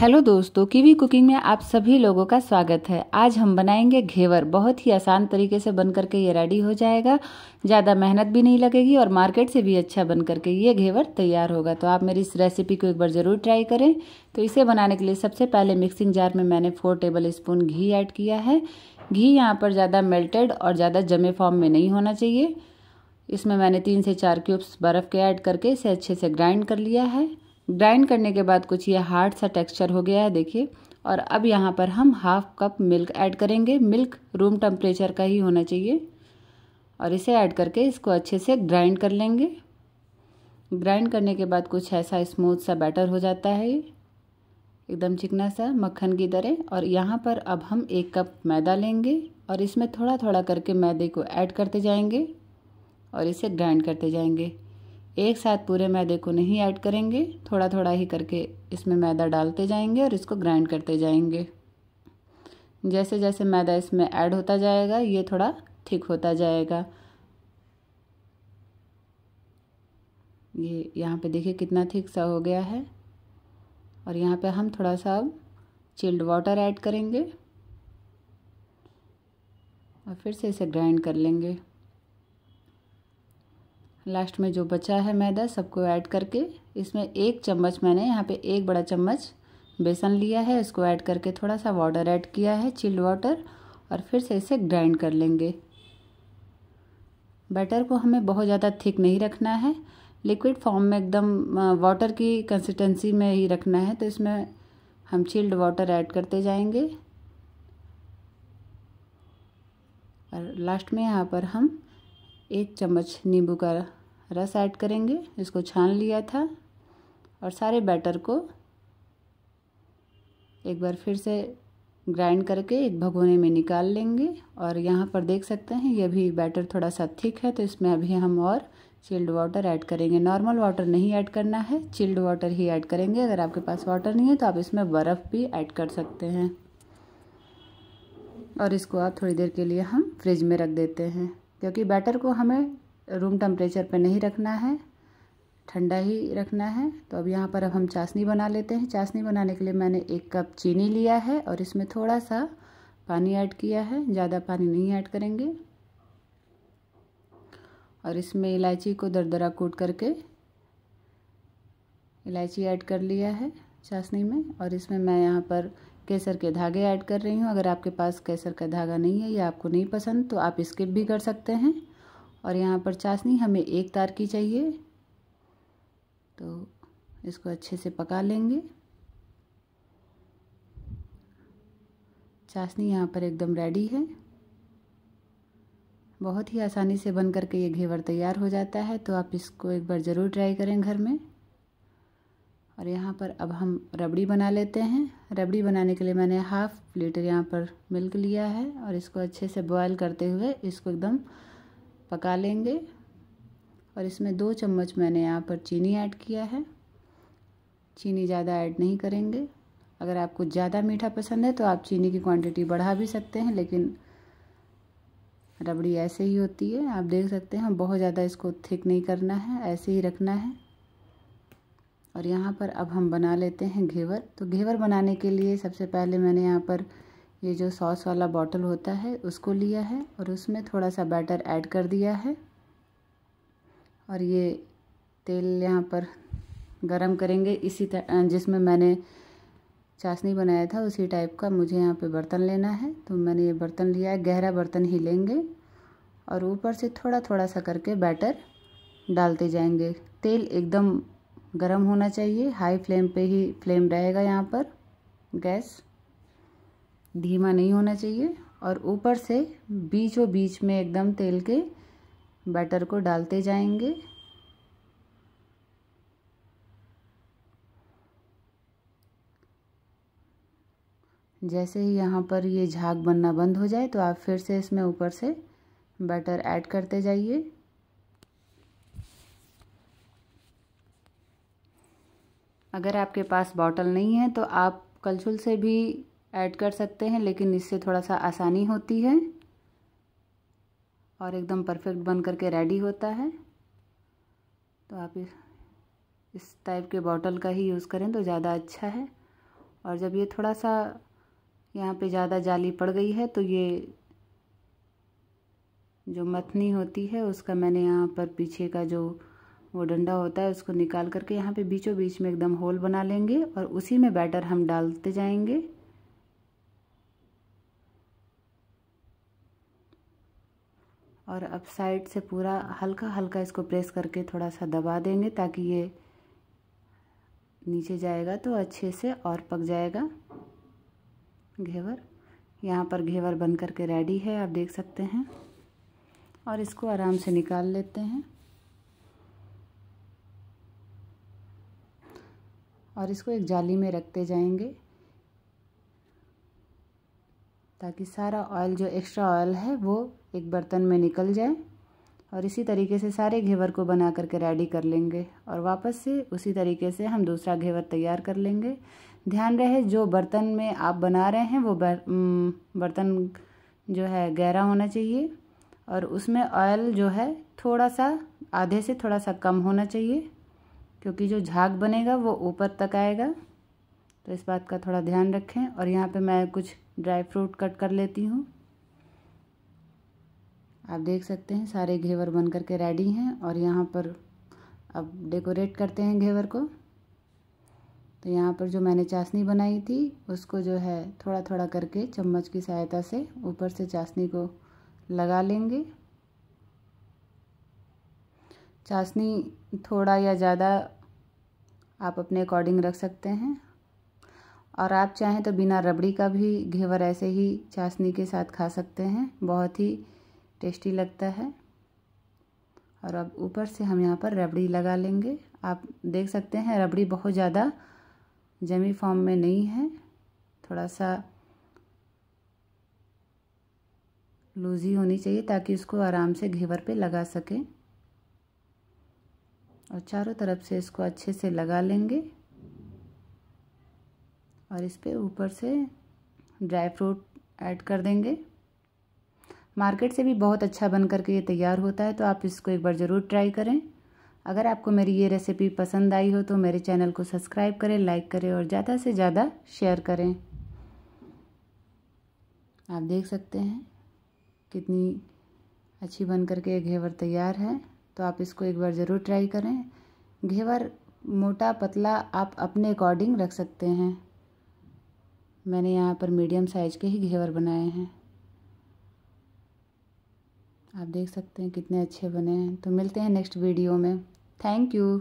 hello दोस्तों kiwi cooking में आप सभी लोगों का स्वागत है आज हम बनाएंगे घेवर बहुत ही आसान तरीके से बन करके ये रेडी हो जाएगा ज़्यादा मेहनत भी नहीं लगेगी और मार्केट से भी अच्छा बन करके ये घेवर तैयार होगा तो आप मेरी इस रेसिपी को एक बार ज़रूर ट्राई करें तो इसे बनाने के लिए सबसे पहले मिक्सिंग जार में मैंने फोर टेबल स्पून घी ऐड किया है घी यहाँ पर ज़्यादा मेल्टेड और ज़्यादा जमे फॉर्म में नहीं होना चाहिए इसमें मैंने तीन से चार क्यूब्स बर्फ़ के ऐड करके इसे अच्छे से ग्राइंड कर लिया है ग्राइंड करने के बाद कुछ ये हार्ड सा टेक्सचर हो गया है देखिए और अब यहाँ पर हम हाफ कप मिल्क ऐड करेंगे मिल्क रूम टेम्परेचर का ही होना चाहिए और इसे ऐड करके इसको अच्छे से ग्राइंड कर लेंगे ग्राइंड करने के बाद कुछ ऐसा स्मूथ सा बैटर हो जाता है एकदम चिकना सा मक्खन की तरह और यहाँ पर अब हम एक कप मैदा लेंगे और इसमें थोड़ा थोड़ा करके मैदे को ऐड करते जाएंगे और इसे ग्राइंड करते जाएंगे एक साथ पूरे मैदे को नहीं ऐड करेंगे थोड़ा थोड़ा ही करके इसमें मैदा डालते जाएंगे और इसको ग्राइंड करते जाएंगे जैसे जैसे मैदा इसमें ऐड होता जाएगा ये थोड़ा थिक होता जाएगा ये यहाँ पे देखिए कितना थिक सा हो गया है और यहाँ पे हम थोड़ा सा अब चिल्ड वाटर ऐड करेंगे और फिर से इसे ग्राइंड कर लेंगे लास्ट में जो बचा है मैदा सबको ऐड करके इसमें एक चम्मच मैंने यहाँ पे एक बड़ा चम्मच बेसन लिया है इसको ऐड करके थोड़ा सा वाटर ऐड किया है चिल्ड वाटर और फिर से इसे ग्राइंड कर लेंगे बैटर को हमें बहुत ज़्यादा थिक नहीं रखना है लिक्विड फॉर्म में एकदम वाटर की कंसिस्टेंसी में ही रखना है तो इसमें हम चिल्ड वाटर ऐड करते जाएंगे और लास्ट में यहाँ पर हम एक चम्मच नींबू का रस ऐड करेंगे इसको छान लिया था और सारे बैटर को एक बार फिर से ग्राइंड करके एक भगोने में निकाल लेंगे और यहाँ पर देख सकते हैं ये भी बैटर थोड़ा सा थिक है तो इसमें अभी हम और चिल्ड वाटर ऐड करेंगे नॉर्मल वाटर नहीं ऐड करना है चिल्ड वाटर ही ऐड करेंगे अगर आपके पास वाटर नहीं है तो आप इसमें बर्फ़ भी ऐड कर सकते हैं और इसको आप थोड़ी देर के लिए हम फ्रिज में रख देते हैं क्योंकि बैटर को हमें रूम टेम्परेचर पे नहीं रखना है ठंडा ही रखना है तो अब यहाँ पर अब हम चाशनी बना लेते हैं चाशनी बनाने के लिए मैंने एक कप चीनी लिया है और इसमें थोड़ा सा पानी ऐड किया है ज़्यादा पानी नहीं ऐड करेंगे और इसमें इलायची को दरदरा कूट करके इलायची ऐड कर लिया है चाशनी में और इसमें मैं यहाँ पर केसर के धागे ऐड कर रही हूँ अगर आपके पास केसर का धागा नहीं है या आपको नहीं पसंद तो आप स्किप भी कर सकते हैं और यहाँ पर चाशनी हमें एक तार की चाहिए तो इसको अच्छे से पका लेंगे चाशनी यहाँ पर एकदम रेडी है बहुत ही आसानी से बन करके ये घेवर तैयार हो जाता है तो आप इसको एक बार ज़रूर ट्राई करें घर में और यहाँ पर अब हम रबड़ी बना लेते हैं रबड़ी बनाने के लिए मैंने हाफ़ लीटर यहाँ पर मिल्क लिया है और इसको अच्छे से बॉयल करते हुए इसको एकदम पका लेंगे और इसमें दो चम्मच मैंने यहाँ पर चीनी ऐड किया है चीनी ज़्यादा ऐड नहीं करेंगे अगर आपको ज़्यादा मीठा पसंद है तो आप चीनी की क्वांटिटी बढ़ा भी सकते हैं लेकिन रबड़ी ऐसे ही होती है आप देख सकते हैं हम बहुत ज़्यादा इसको थिक नहीं करना है ऐसे ही रखना है और यहाँ पर अब हम बना लेते हैं घेवर तो घेवर बनाने के लिए सबसे पहले मैंने यहाँ पर ये जो सॉस वाला बॉटल होता है उसको लिया है और उसमें थोड़ा सा बैटर ऐड कर दिया है और ये तेल यहाँ पर गरम करेंगे इसी तरह जिसमें मैंने चाशनी बनाया था उसी टाइप का मुझे यहाँ पे बर्तन लेना है तो मैंने ये बर्तन लिया है गहरा बर्तन ही लेंगे और ऊपर से थोड़ा थोड़ा सा करके बैटर डालते जाएंगे तेल एकदम गरम होना चाहिए हाई फ्लेम पे ही फ्लेम रहेगा यहाँ पर गैस धीमा नहीं होना चाहिए और ऊपर से बीचों बीच में एकदम तेल के बैटर को डालते जाएंगे जैसे ही यहाँ पर ये झाग बनना बंद हो जाए तो आप फिर से इसमें ऊपर से बैटर ऐड करते जाइए अगर आपके पास बॉटल नहीं है तो आप कलछुल से भी ऐड कर सकते हैं लेकिन इससे थोड़ा सा आसानी होती है और एकदम परफेक्ट बन करके रेडी होता है तो आप इस इस टाइप के बॉटल का ही यूज़ करें तो ज़्यादा अच्छा है और जब ये थोड़ा सा यहाँ पे ज़्यादा जाली पड़ गई है तो ये जो मथनी होती है उसका मैंने यहाँ पर पीछे का जो वो डंडा होता है उसको निकाल करके यहाँ पे बीचों बीच में एकदम होल बना लेंगे और उसी में बैटर हम डालते जाएंगे और अब साइड से पूरा हल्का हल्का इसको प्रेस करके थोड़ा सा दबा देंगे ताकि ये नीचे जाएगा तो अच्छे से और पक जाएगा घेवर यहाँ पर घेवर बन करके रेडी है आप देख सकते हैं और इसको आराम से निकाल लेते हैं और इसको एक जाली में रखते जाएंगे ताकि सारा ऑयल जो एक्स्ट्रा ऑयल है वो एक बर्तन में निकल जाए और इसी तरीके से सारे घेवर को बना करके रेडी कर लेंगे और वापस से उसी तरीके से हम दूसरा घेवर तैयार कर लेंगे ध्यान रहे जो बर्तन में आप बना रहे हैं वो बर, बर्तन जो है गहरा होना चाहिए और उसमें ऑयल जो है थोड़ा सा आधे से थोड़ा सा कम होना चाहिए क्योंकि जो झाग बनेगा वो ऊपर तक आएगा तो इस बात का थोड़ा ध्यान रखें और यहाँ पे मैं कुछ ड्राई फ्रूट कट कर लेती हूँ आप देख सकते हैं सारे घेवर बन करके रेडी हैं और यहाँ पर अब डेकोरेट करते हैं घेवर को तो यहाँ पर जो मैंने चाशनी बनाई थी उसको जो है थोड़ा थोड़ा करके चम्मच की सहायता से ऊपर से चाशनी को लगा लेंगे चाशनी थोड़ा या ज़्यादा आप अपने अकॉर्डिंग रख सकते हैं और आप चाहें तो बिना रबड़ी का भी घेवर ऐसे ही चाशनी के साथ खा सकते हैं बहुत ही टेस्टी लगता है और अब ऊपर से हम यहाँ पर रबड़ी लगा लेंगे आप देख सकते हैं रबड़ी बहुत ज़्यादा जमी फॉर्म में नहीं है थोड़ा सा लूजी होनी चाहिए ताकि उसको आराम से घेवर पे लगा सकें और चारों तरफ से इसको अच्छे से लगा लेंगे और इस पर ऊपर से ड्राई फ्रूट ऐड कर देंगे मार्केट से भी बहुत अच्छा बन करके ये तैयार होता है तो आप इसको एक बार ज़रूर ट्राई करें अगर आपको मेरी ये रेसिपी पसंद आई हो तो मेरे चैनल को सब्सक्राइब करें लाइक करें और ज़्यादा से ज़्यादा शेयर करें आप देख सकते हैं कितनी अच्छी बन करके घेवर तैयार है तो आप इसको एक बार ज़रूर ट्राई करें घेवर मोटा पतला आप अपने अकॉर्डिंग रख सकते हैं मैंने यहाँ पर मीडियम साइज़ के ही घेवर बनाए हैं आप देख सकते हैं कितने अच्छे बने हैं तो मिलते हैं नेक्स्ट वीडियो में थैंक यू